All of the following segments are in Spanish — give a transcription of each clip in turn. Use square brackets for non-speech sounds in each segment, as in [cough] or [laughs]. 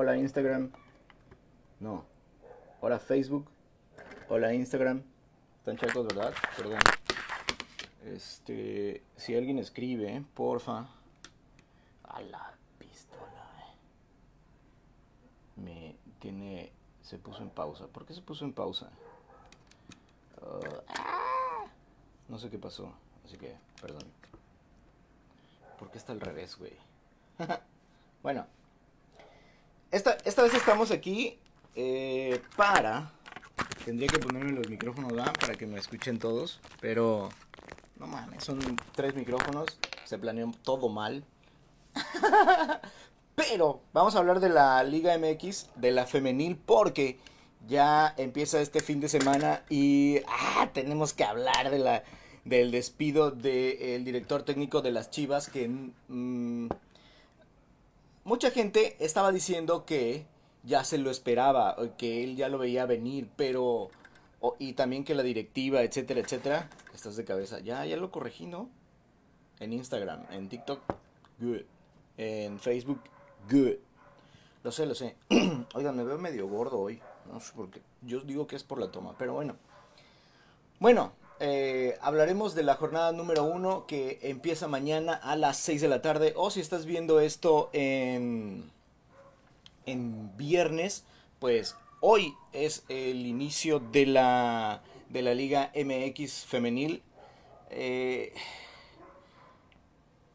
hola Instagram. No. Hola Facebook. Hola Instagram. Están chacos, ¿verdad? Perdón. Este, si alguien escribe, porfa. A la pistola. Eh. Me tiene se puso en pausa. ¿Por qué se puso en pausa? Uh, ah. no sé qué pasó, así que, perdón. ¿Por qué está al revés, güey? [laughs] bueno, esta, vez estamos aquí eh, para... Tendría que ponerme los micrófonos para que me escuchen todos, pero... No mames, son tres micrófonos, se planeó todo mal. [laughs] pero vamos a hablar de la Liga MX, de la femenil, porque ya empieza este fin de semana y ah, tenemos que hablar de la, del despido del director técnico de las Chivas que... Mm, Mucha gente estaba diciendo que ya se lo esperaba, que él ya lo veía venir, pero... y también que la directiva, etcétera, etcétera. Estás de cabeza. Ya, ya lo corregí, ¿no? En Instagram, en TikTok, good. En Facebook, good. Lo sé, lo sé. [clears throat] Oigan, me veo medio gordo hoy. No sé por qué. Yo digo que es por la toma, pero bueno. Bueno, eh, hablaremos de la jornada número uno que empieza mañana a las 6 de la tarde. O si estás viendo esto en, en viernes, pues hoy es el inicio de la, de la Liga MX femenil. Eh,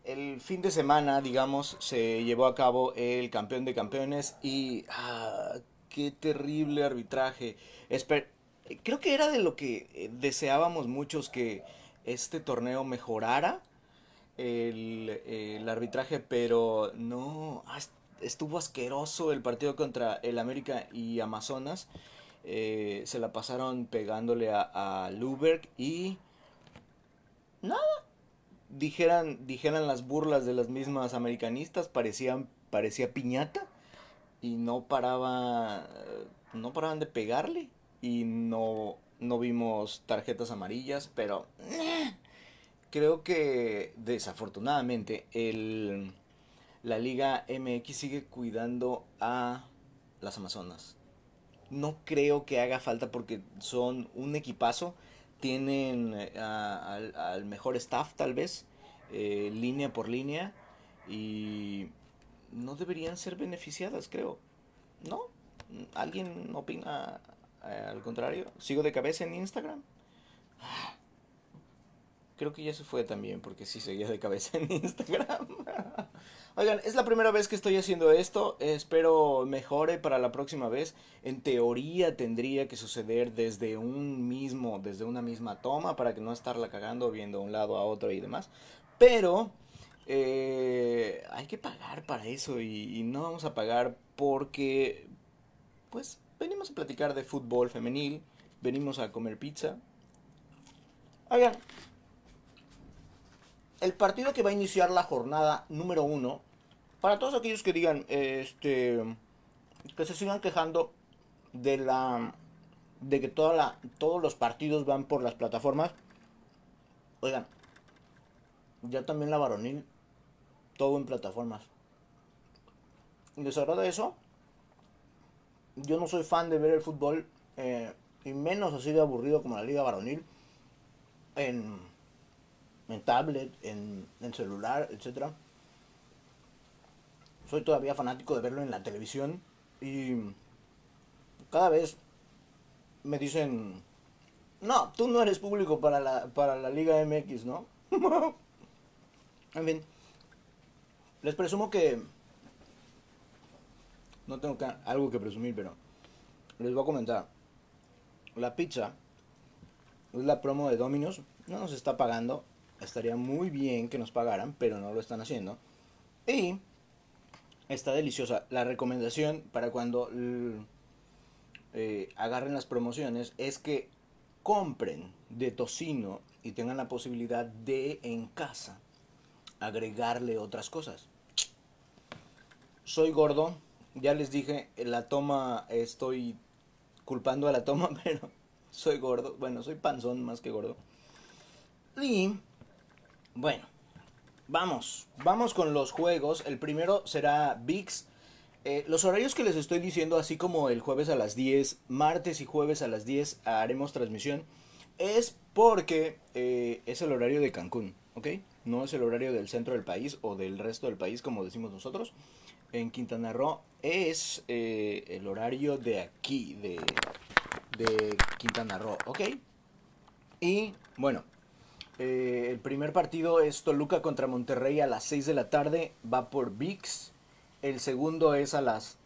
el fin de semana, digamos, se llevó a cabo el campeón de campeones y... Ah, ¡Qué terrible arbitraje! Espera creo que era de lo que eh, deseábamos muchos que este torneo mejorara el, arbitraje, pero no, ah, estuvo asqueroso el partido contra el América y Amazonas. Eh, se la pasaron pegándole a, a Luberg y nada. Dijeran, dijeran las burlas de las mismas americanistas, parecían, parecía piñata y no paraba, eh, no paraban de pegarle y no, vimos tarjetas amarillas, pero eh, creo que desafortunadamente el, la Liga MX sigue cuidando a las Amazonas. No creo que haga falta porque son un equipazo, tienen eh, al mejor staff tal vez, eh, línea por línea, y no deberían ser beneficiadas, creo. ¿No? ¿Alguien opina eh, al contrario, sigo de cabeza en Instagram. Ah, creo que ya se fue también, porque sí seguía de cabeza en Instagram. [laughs] Oigan, es la primera vez que estoy haciendo esto. Espero mejore para la próxima vez. En teoría tendría que suceder desde un mismo, desde una misma toma, para que no estarla cagando viendo de un lado a otro y demás. Pero eh, hay que pagar para eso y, y no vamos a pagar porque, pues, venimos a platicar de fútbol femenil, venimos a comer pizza. Oigan, el partido que va a iniciar la jornada número uno, para todos aquellos que digan, este, que se sigan quejando de la, de que toda la, todos los partidos van por las plataformas, oigan, ya también la varonil, todo en plataformas. ¿Les agrada eso? yo no soy fan de ver el fútbol, eh, y menos así de aburrido como la Liga Varonil, en, tablet, en, en celular, etc. Soy todavía fanático de verlo en la televisión y cada vez me dicen, no, tú no eres público para la, para la Liga MX, ¿no? [laughs] en fin, les presumo que no tengo algo que presumir, pero les voy a comentar. La pizza es la promo de Domino's, no nos está pagando. Estaría muy bien que nos pagaran, pero no lo están haciendo. Y está deliciosa. La recomendación para cuando eh, agarren las promociones es que compren de tocino y tengan la posibilidad de en casa agregarle otras cosas. Soy gordo, ya les dije, la toma, estoy culpando a la toma, [laughs] pero soy gordo. Bueno, soy panzón más que gordo. Y bueno, vamos, vamos con los juegos. El primero será VIX. Eh, los horarios que les estoy diciendo, así como el jueves a las 10, martes y jueves a las 10 haremos transmisión, es porque eh, es el horario de Cancún, ¿ok? No es el horario del centro del país o del resto del país como decimos nosotros en Quintana Roo es eh, el horario de aquí, de, de, Quintana Roo, ¿ok? Y bueno, eh, el primer partido es Toluca contra Monterrey a las 6 de la tarde, va por VIX. El segundo es a las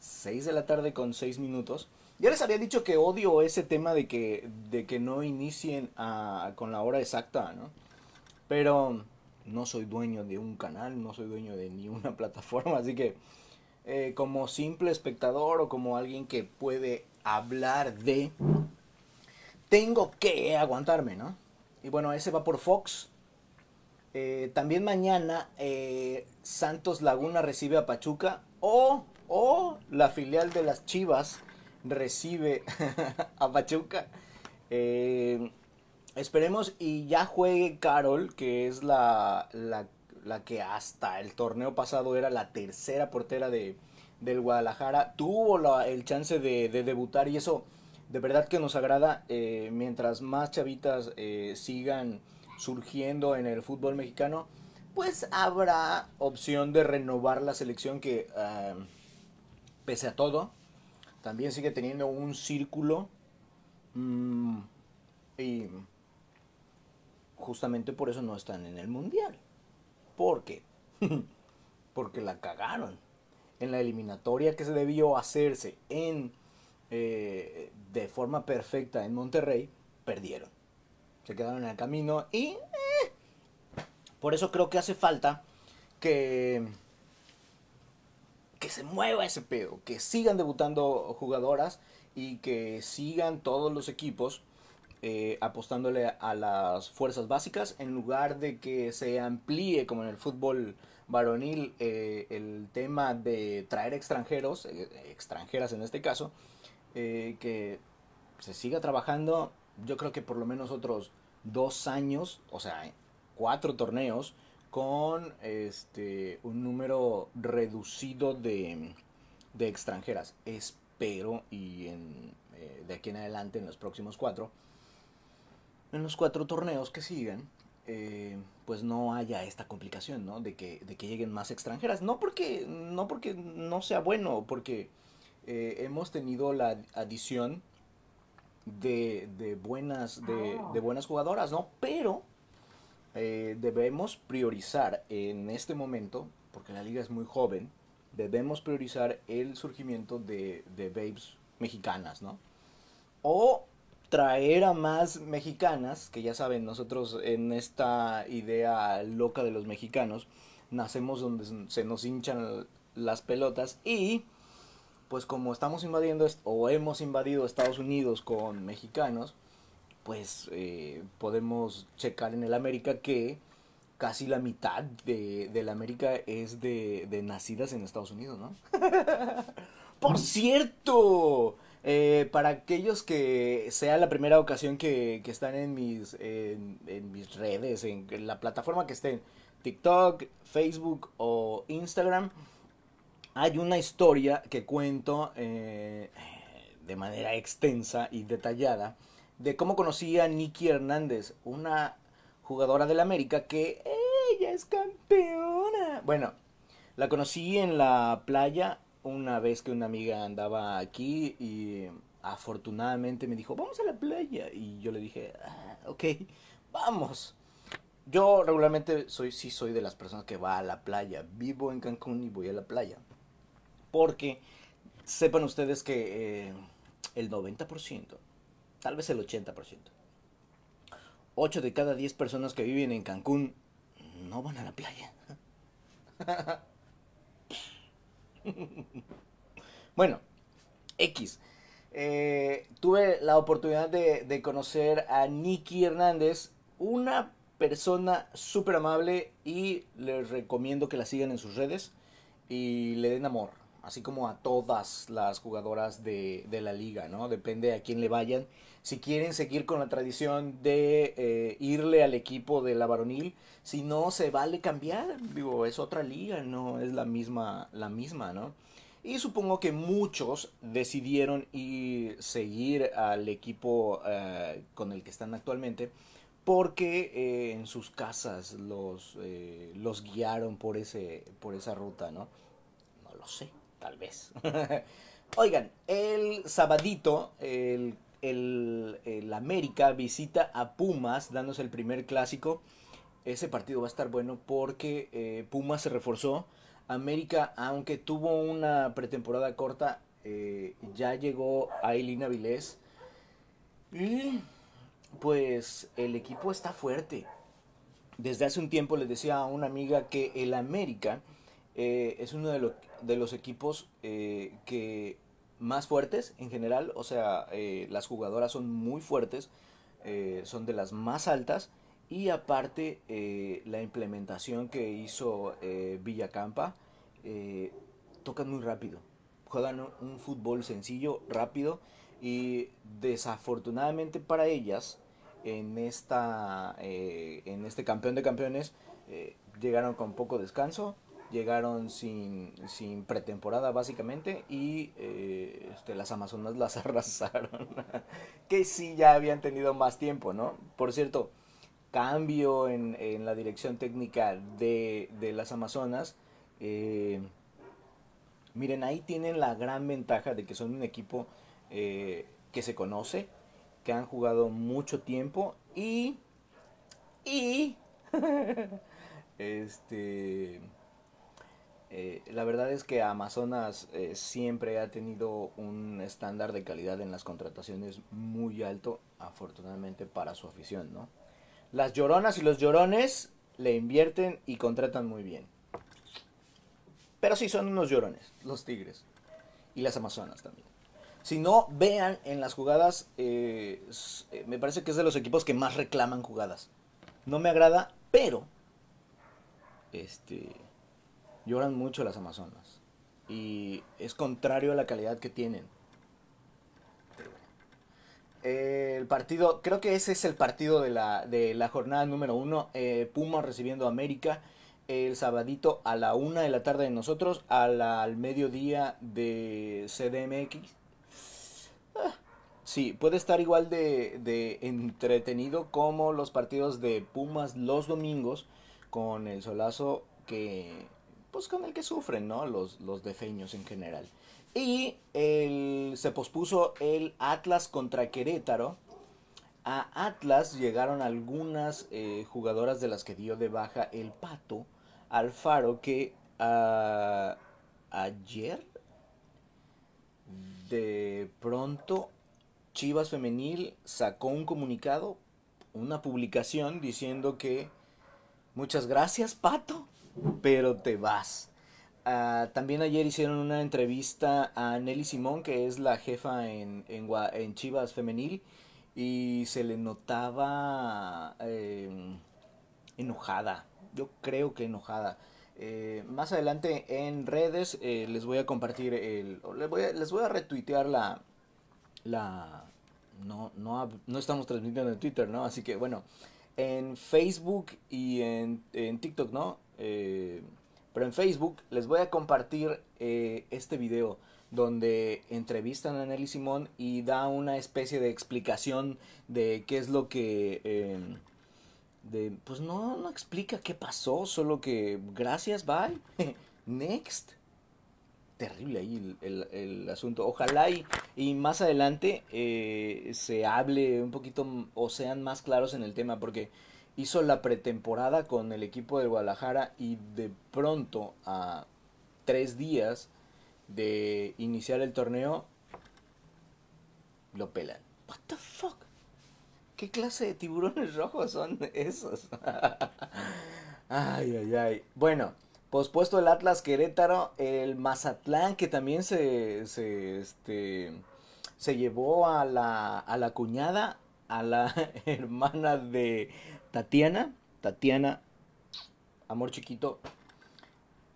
6 de la tarde con 6 minutos. Ya les había dicho que odio ese tema de que, de que no inicien con la hora exacta, ¿no? Pero no soy dueño de un canal, no soy dueño de ni una [laughs] plataforma, así que eh, como simple espectador o como alguien que puede hablar de, tengo que aguantarme, ¿no? Y bueno, ese va por Fox. Eh, también mañana eh, Santos Laguna recibe a Pachuca o, o la filial de las Chivas recibe [laughs] a Pachuca. Eh, Esperemos y ya juegue Carol, que es la, que hasta el torneo pasado era la tercera portera de, del Guadalajara. Tuvo el chance de, debutar y eso de verdad que nos agrada. Eh, mientras más chavitas eh, sigan surgiendo en el fútbol mexicano, pues habrá opción de renovar la selección que, eh, pese a todo, también sigue teniendo un círculo. Mm, y justamente por eso no están en el mundial. ¿Por qué? [laughs] Porque la cagaron. En la eliminatoria que se debió hacerse en, eh, de forma perfecta en Monterrey, perdieron. Se quedaron en el camino y... Eh, por eso creo que hace falta que... Que se mueva ese pedo, que sigan debutando jugadoras y que sigan todos los equipos eh, apostándole a las fuerzas básicas en lugar de que se amplíe como en el fútbol varonil eh, el tema de traer extranjeros, eh, extranjeras en este caso, que se siga trabajando yo creo que por lo menos otros dos años, o sea, cuatro torneos con este un número reducido de, de extranjeras. Espero y de aquí en adelante en los próximos cuatro en los cuatro torneos que siguen, eh, pues no haya esta complicación, ¿no? De que, de que lleguen más extranjeras. No porque no, porque no sea bueno, porque eh, hemos tenido la adición de, buenas, ah. de, buenas jugadoras, ¿no? Pero eh, debemos priorizar en este momento, porque la liga es muy joven, debemos priorizar el surgimiento de, de babes mexicanas, ¿no? O traer a más mexicanas, que ya saben, nosotros en esta idea loca de los mexicanos, nacemos donde se nos hinchan las pelotas y pues como estamos invadiendo o hemos invadido Estados Unidos con mexicanos, pues eh, podemos checar en el América que casi la mitad de, de América es de, de nacidas en Estados Unidos, ¿no? [laughs] Por cierto, eh, para aquellos que sea la primera ocasión que, están en mis, redes, en, la plataforma que estén, TikTok, Facebook o Instagram, hay una historia que cuento eh, de manera extensa y detallada de cómo conocí a Nikki Hernández, una jugadora del América que ella es campeona. Bueno, la conocí en la playa una vez que una amiga andaba aquí y afortunadamente me dijo, vamos a la playa. Y yo le dije, ah, ok, vamos. Yo regularmente soy, sí soy de las personas que va a la playa. Vivo en Cancún y voy a la playa. Porque sepan ustedes que eh, el 90%, tal vez el 80%, 8 de cada 10 personas que viven en Cancún no van a la playa. [laughs] [laughs] bueno, X. Eh, tuve la oportunidad de, de, conocer a Nikki Hernández, una persona súper amable y les recomiendo que la sigan en sus redes y le den amor así como a todas las jugadoras de, la liga, ¿no? Depende a quién le vayan. Si quieren seguir con la tradición de eh, irle al equipo de la varonil, si no, se vale cambiar. Digo, es otra liga, no es la misma, la misma, ¿no? Y supongo que muchos decidieron ir, seguir al equipo eh, con el que están actualmente porque eh, en sus casas los, los guiaron por, ese, por esa ruta, ¿no? No lo sé tal vez. [laughs] Oigan, el sabadito, el, América visita a Pumas, dándose el primer clásico. Ese partido va a estar bueno porque eh, Pumas se reforzó. América, aunque tuvo una pretemporada corta, eh, ya llegó a Elina Vilés. Y pues el equipo está fuerte. Desde hace un tiempo le decía a una amiga que el América eh, es uno de, los equipos eh, que más fuertes en general, o sea, eh, las jugadoras son muy fuertes, son de las más altas y aparte la implementación que hizo Villacampa, tocan muy rápido, juegan un, fútbol sencillo, rápido y desafortunadamente para ellas, en, en este campeón de campeones, llegaron con poco descanso, llegaron sin, pretemporada básicamente y eh, este, las Amazonas [laughs] las arrasaron, que sí ya habían tenido más tiempo, ¿no? Por cierto, cambio en, la dirección técnica de, las Amazonas. Eh, miren, ahí tienen la gran ventaja de que son un equipo eh, que se conoce, que han jugado mucho tiempo y... y... [laughs] este eh, la verdad es que Amazonas eh, siempre ha tenido un estándar de calidad en las contrataciones muy alto, afortunadamente para su afición, ¿no? Las lloronas y los llorones le invierten y contratan muy bien. Pero sí son unos llorones, los tigres. Y las amazonas también. Si no, vean en las jugadas, eh, me parece que es de los equipos que más reclaman jugadas. No me agrada, pero... Este, lloran mucho las amazonas. Y es contrario a la calidad que tienen. Eh, el partido, creo que ese es el partido de la, de la jornada número uno. Eh, Pumas recibiendo América el sabadito a la una de la tarde de nosotros, a al mediodía de CDMX. Ah, sí, puede estar igual de, de entretenido como los partidos de Pumas los domingos con el solazo que pues con el que sufren, ¿no? Los, los defeños en general. Y se pospuso el Atlas contra Querétaro. A Atlas llegaron algunas eh, jugadoras de las que dio de baja el pato al faro que ah, ayer de pronto Chivas Femenil sacó un comunicado, una publicación diciendo que muchas gracias pato pero te vas. Ah, también ayer hicieron una entrevista a Nelly Simón, que es la jefa en, en, Chivas Femenil, y se le notaba em, enojada, yo creo que enojada. Eh, más adelante en redes eh, les voy a compartir, el, les, voy a, les retuitear la... la no, no, estamos transmitiendo en Twitter, ¿no? Así que bueno, en Facebook y en, en TikTok, ¿no? Eh, pero en Facebook les voy a compartir eh, este video donde entrevistan a Nelly Simón y da una especie de explicación de qué es lo que... Em, pues no, no explica qué pasó, solo que gracias, bye, [laughs] next. Terrible ahí el, asunto. Ojalá y, más adelante eh, se hable un poquito o sean más claros en el tema, porque hizo la pretemporada con el equipo de Guadalajara y de pronto a tres días de iniciar el torneo lo pelan. What the fuck? ¿Qué clase de tiburones [laughs] rojos son esos? [laughs] ay, ay, ay. Bueno, pospuesto el Atlas Querétaro, el Mazatlán que también se, se, este, se llevó a la, a la cuñada a la [laughs] hermana de Tatiana. Tatiana, amor chiquito.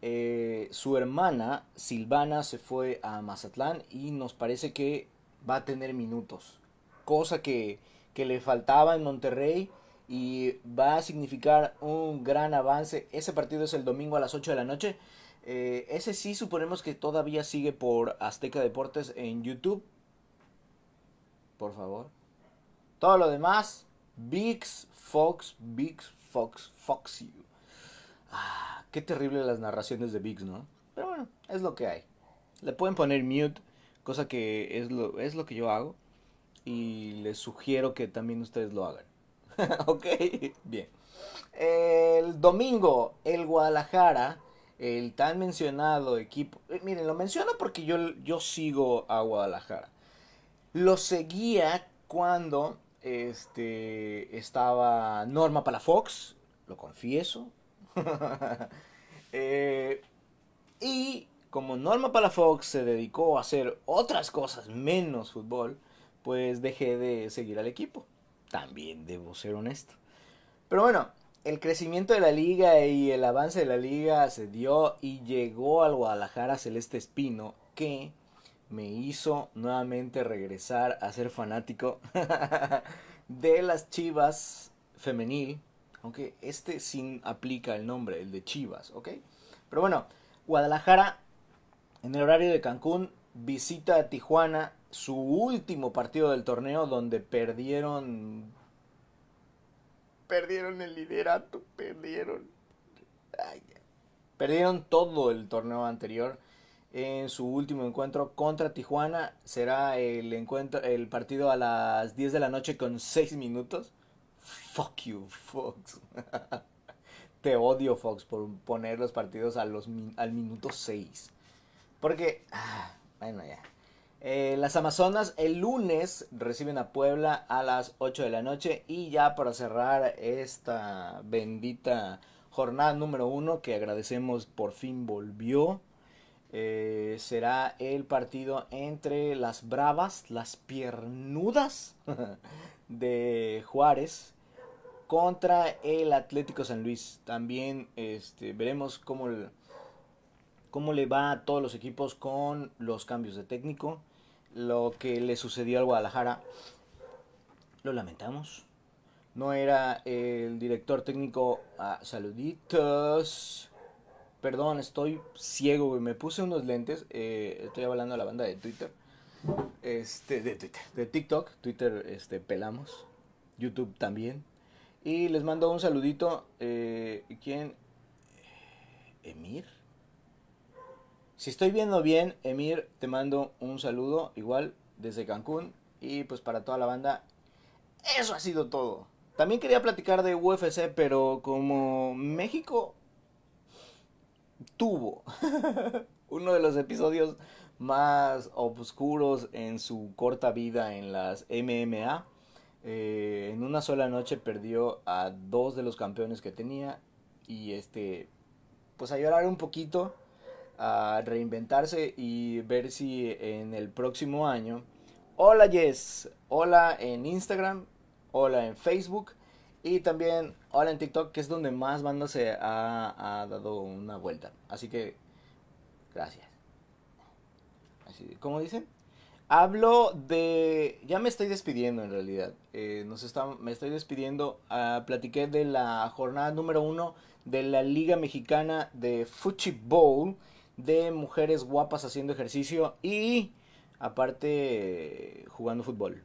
Eh, su hermana Silvana se fue a Mazatlán y nos parece que va a tener minutos. Cosa que, le faltaba en Monterrey y va a significar un gran avance. Ese partido es el domingo a las 8 de la noche. Eh, ese sí suponemos que todavía sigue por Azteca Deportes en YouTube. Por favor. Todo lo demás, Biggs, Fox, Bigs, Fox, FOXY. Ah, qué terrible las narraciones de Biggs, ¿no? Pero bueno, es lo que hay. Le pueden poner mute, cosa que es lo, es lo que yo hago. Y les sugiero que también ustedes lo hagan. [laughs] ok, bien. El domingo, el Guadalajara, el tan mencionado equipo. Eh, miren, lo menciono porque yo, yo sigo a Guadalajara. Lo seguía cuando este, estaba Norma Palafox, lo confieso. [laughs] Eh, y como Norma Palafox se dedicó a hacer otras cosas menos fútbol, pues dejé de seguir al equipo. También debo ser honesto. Pero bueno, el crecimiento de la liga y el avance de la liga se dio y llegó al Guadalajara Celeste Espino que me hizo nuevamente regresar a ser fanático [laughs] de las Chivas femenil, aunque este sin aplica el nombre, el de Chivas, ¿ok? Pero bueno, Guadalajara en el horario de Cancún visita a Tijuana, su último partido del torneo donde perdieron perdieron el liderato, perdieron perdieron todo el torneo anterior en su último encuentro contra Tijuana. Será el encuentro, el partido a las 10 de la noche con 6 minutos. Fuck you, Fox. [laughs] Te odio, Fox, por poner los partidos a los, al minuto 6. Porque, ah, bueno, ya. Eh, las Amazonas el lunes reciben a Puebla a las 8 de la noche. Y ya para cerrar esta bendita jornada número 1 que agradecemos por fin volvió eh, será el partido entre las bravas, las piernudas [laughs] de Juárez contra el Atlético San Luis. También este, veremos cómo, cómo le va a todos los equipos con los cambios de técnico. Lo que le sucedió al Guadalajara, lo lamentamos. No era el director técnico. Ah, saluditos Perdón, estoy ciego, Me puse unos lentes. Eh, estoy hablando a la banda de Twitter. Este, de de TikTok. Twitter, este, pelamos. YouTube también. Y les mando un saludito. Eh, ¿Quién? Emir. Si estoy viendo bien, Emir, te mando un saludo. Igual, desde Cancún. Y pues para toda la banda, eso ha sido todo. También quería platicar de UFC, pero como México tuvo [laughs] uno de los episodios más oscuros en su corta vida en las MMA. Eh, en una sola noche perdió a dos de los campeones que tenía y este, pues a llorar un poquito, a reinventarse y ver si en el próximo año, hola Yes, hola en Instagram, hola en Facebook, y también ahora en TikTok, que es donde más banda se ha, dado una vuelta. Así que, gracias. Así, ¿Cómo dicen? Hablo de... Ya me estoy despidiendo en realidad. Eh, nos está, me estoy despidiendo. Ah, platiqué de la jornada número uno de la Liga Mexicana de bowl de mujeres guapas haciendo ejercicio y aparte jugando fútbol.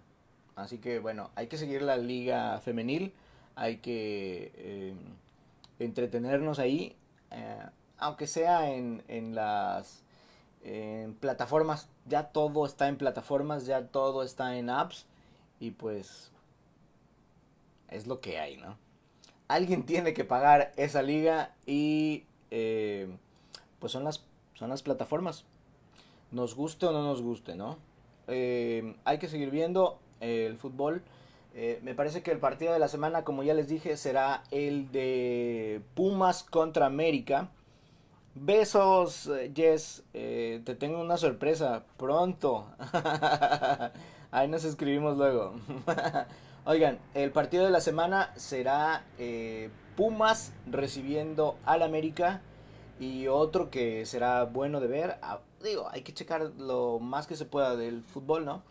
Así que bueno, hay que seguir la liga femenil hay que eh, entretenernos ahí, eh, aunque sea en, las plataformas, ya todo está en plataformas, ya todo está en apps y pues es lo que hay, ¿no? Alguien tiene que pagar esa liga y eh, pues son las, son las plataformas, nos guste o no nos guste, ¿no? hay que seguir viendo el fútbol eh, me parece que el partido de la semana, como ya les dije, será el de Pumas contra América. Besos, Jess. Eh, te tengo una sorpresa. Pronto. [laughs] Ahí nos escribimos luego. [laughs] Oigan, el partido de la semana será eh, Pumas recibiendo al América. Y otro que será bueno de ver. Ah, digo, hay que checar lo más que se pueda del fútbol, ¿no?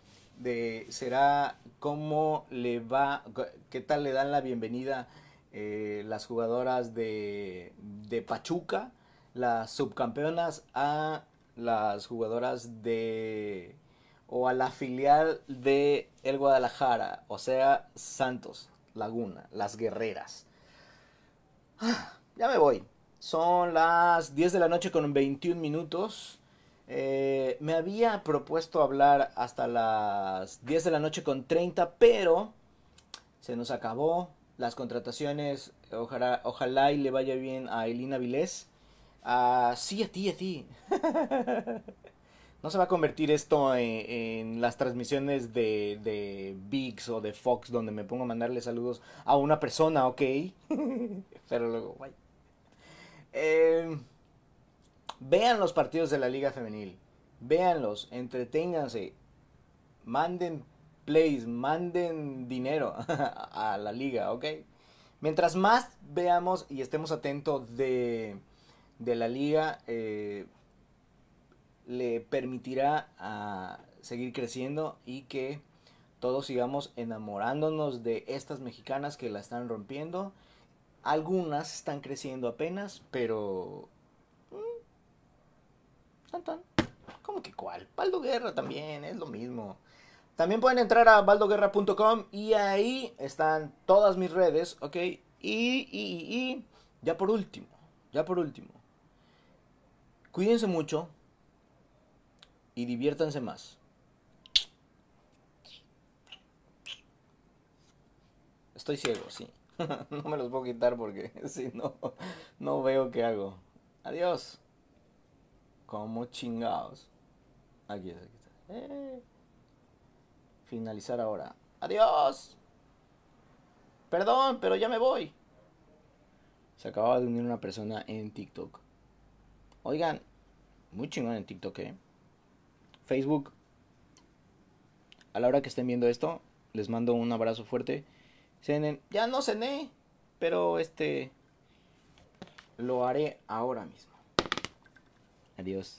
será cómo le va, qué tal le dan la bienvenida eh, las jugadoras de, de Pachuca, las subcampeonas a las jugadoras de o a la filial de el Guadalajara, o sea, Santos, Laguna, las guerreras. Ah, ya me voy. Son las 10 de la noche con 21 minutos. Eh, me había propuesto hablar hasta las 10 de la noche con 30, pero se nos acabó las contrataciones. Ojalá, y le vaya bien a Elina Vilés. Ah, sí, a ti, a ti. [laughs] no se va a convertir esto en, las transmisiones de, de VIX o de Fox donde me pongo a mandarle saludos a una persona, ¿ok? [laughs] pero luego, guay. Eh, em, Vean los partidos de la Liga Femenil. Véanlos, entreténganse. Manden plays, manden dinero [laughs] a la liga, ¿ok? Mientras más veamos y estemos atentos de, la liga, eh, le permitirá a ah, seguir creciendo y que todos sigamos enamorándonos de estas mexicanas que la están rompiendo. Algunas están creciendo apenas, pero Tan, tan. ¿Cómo que cuál? Baldo también, es lo mismo. También pueden entrar a baldoguerra.com y ahí están todas mis redes, ¿ok? Y, y, y, ya por último, ya por último. Cuídense mucho y diviértanse más. Estoy ciego, sí. [laughs] no me los puedo quitar porque [laughs] si no, no veo qué hago. Adiós como chingados. Aquí está, aquí está. Eh. Finalizar ahora. Adiós. Perdón, pero ya me voy. Se acababa de unir una persona en TikTok. Oigan, muy chingón en TikTok, ¿eh? Facebook. A la hora que estén viendo esto, les mando un abrazo fuerte. Cenen. Ya no cené, pero este... Lo haré ahora mismo. Adios.